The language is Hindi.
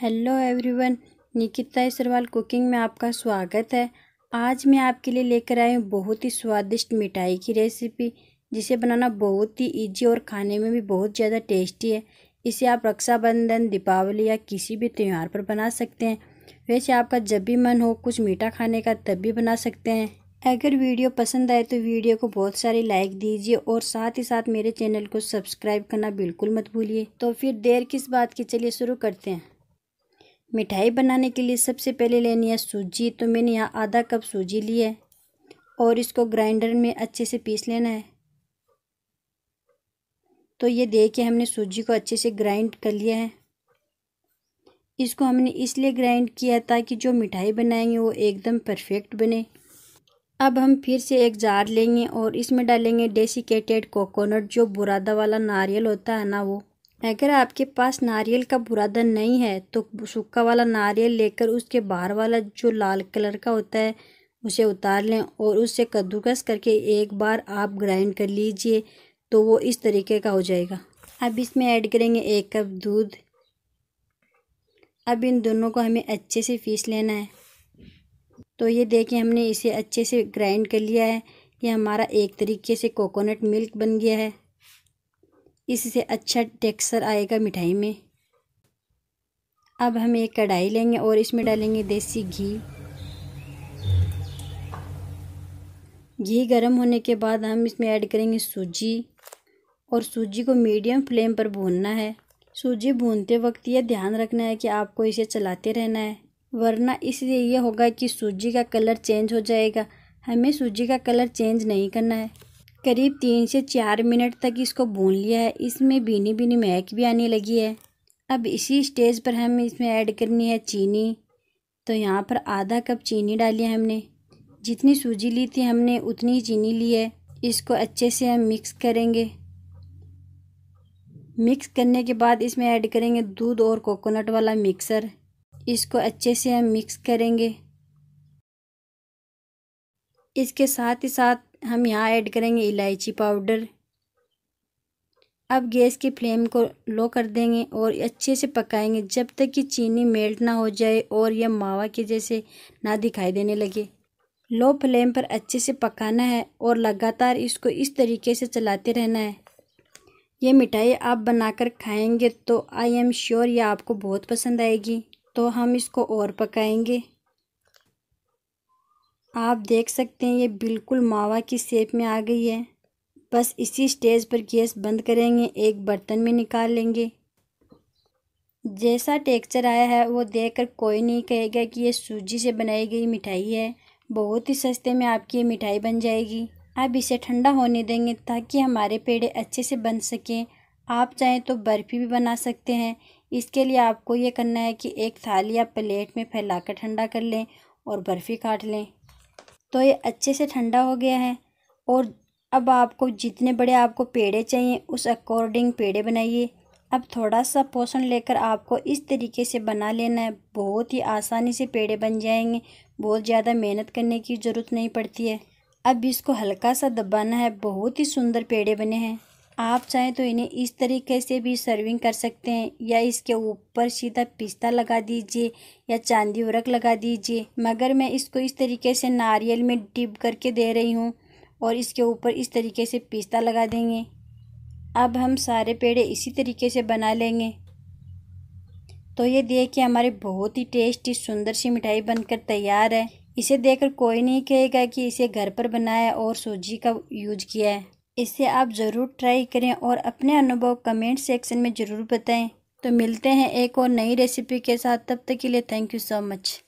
hello everyone Nikita Isarwal cooking में आपका स्वागत है आज मैं आपके लिए लेकर आई हूँ बहुत ही स्वादिष्ट मिठाई की रेसिपी जिसे बनाना बहुत ही इजी और खाने में भी बहुत ज़्यादा टेस्टी है इसे आप रक्षाबंधन दीपावली या किसी भी त्यौहार पर बना सकते हैं वैसे आपका जब भी मन हो कुछ मीठा खाने का तब भी बना सकते हैं अगर वीडियो पसंद आए तो वीडियो को बहुत सारी लाइक दीजिए और साथ ही साथ मेरे चैनल को सब्सक्राइब करना बिल्कुल मत भूलिए तो फिर देर किस बात की चलिए शुरू करते हैं मिठाई बनाने के लिए सबसे पहले लेनी है सूजी तो मैंने यहाँ आधा कप सूजी ली है और इसको ग्राइंडर में अच्छे से पीस लेना है तो ये देखिए हमने सूजी को अच्छे से ग्राइंड कर लिया है इसको हमने इसलिए ग्राइंड किया ताकि जो मिठाई बनाएंगे वो एकदम परफेक्ट बने अब हम फिर से एक जार लेंगे और इसमें डालेंगे डेसिकेटेड कोकोनट जो बुरादा वाला नारियल होता है ना वो अगर आपके पास नारियल का बुरादा नहीं है तो सूखा वाला नारियल लेकर उसके बाहर वाला जो लाल कलर का होता है उसे उतार लें और उससे कद्दूकस करके एक बार आप ग्राइंड कर लीजिए तो वो इस तरीके का हो जाएगा अब इसमें ऐड करेंगे एक कप दूध अब इन दोनों को हमें अच्छे से पीस लेना है तो ये देखिए हमने इसे अच्छे से ग्राइंड कर लिया है ये हमारा एक तरीके से कोकोनट मिल्क बन गया है इससे अच्छा टेक्सचर आएगा मिठाई में अब हम एक कढ़ाई लेंगे और इसमें डालेंगे देसी घी घी गर्म होने के बाद हम इसमें ऐड करेंगे सूजी और सूजी को मीडियम फ्लेम पर भूनना है सूजी भूनते वक्त यह ध्यान रखना है कि आपको इसे चलाते रहना है वरना इसलिए यह होगा कि सूजी का कलर चेंज हो जाएगा हमें सूजी का कलर चेंज नहीं करना है करीब तीन से चार मिनट तक इसको भून लिया है इसमें भीनी भीनी महक भी आने लगी है अब इसी स्टेज पर हम इसमें ऐड करनी है चीनी तो यहाँ पर आधा कप चीनी डाली है हमने जितनी सूजी ली थी हमने उतनी ही चीनी ली है इसको अच्छे से हम मिक्स करेंगे मिक्स करने के बाद इसमें ऐड करेंगे दूध और कोकोनट वाला मिक्सर इसको अच्छे से हम मिक्स करेंगे इसके साथ ही साथ हम यहाँ ऐड करेंगे इलायची पाउडर अब गैस की फ्लेम को लो कर देंगे और अच्छे से पकाएंगे जब तक कि चीनी मेल्ट ना हो जाए और यह मावा के जैसे ना दिखाई देने लगे लो फ्लेम पर अच्छे से पकाना है और लगातार इसको इस तरीके से चलाते रहना है ये मिठाई आप बनाकर खाएंगे तो आई एम श्योर यह आपको बहुत पसंद आएगी तो हम इसको और पकाएंगे आप देख सकते हैं ये बिल्कुल मावा की सेप में आ गई है बस इसी स्टेज पर गैस बंद करेंगे एक बर्तन में निकाल लेंगे जैसा टेक्सचर आया है वो देखकर कोई नहीं कहेगा कि ये सूजी से बनाई गई मिठाई है बहुत ही सस्ते में आपकी ये मिठाई बन जाएगी अब इसे ठंडा होने देंगे ताकि हमारे पेड़े अच्छे से बन सकें आप चाहें तो बर्फ़ी भी बना सकते हैं इसके लिए आपको ये करना है कि एक थाली या प्लेट में कर ठंडा कर लें और बर्फ़ी काट लें तो ये अच्छे से ठंडा हो गया है और अब आपको जितने बड़े आपको पेड़े चाहिए उस अकॉर्डिंग पेड़े बनाइए अब थोड़ा सा पोषण लेकर आपको इस तरीके से बना लेना है बहुत ही आसानी से पेड़े बन जाएंगे बहुत ज़्यादा मेहनत करने की ज़रूरत नहीं पड़ती है अब इसको हल्का सा दबाना है बहुत ही सुंदर पेड़े बने हैं आप चाहें तो इन्हें इस तरीके से भी सर्विंग कर सकते हैं या इसके ऊपर सीधा पिस्ता लगा दीजिए या चांदी उरक लगा दीजिए मगर मैं इसको इस तरीके से नारियल में डिप करके दे रही हूँ और इसके ऊपर इस तरीके से पिस्ता लगा देंगे अब हम सारे पेड़े इसी तरीके से बना लेंगे तो ये देखिए हमारी बहुत ही टेस्टी सुंदर सी मिठाई बनकर तैयार है इसे देखकर कोई नहीं कहेगा कि इसे घर पर बनाया और सूजी का यूज किया है इसे आप ज़रूर ट्राई करें और अपने अनुभव कमेंट सेक्शन में ज़रूर बताएं तो मिलते हैं एक और नई रेसिपी के साथ तब तक के लिए थैंक यू सो मच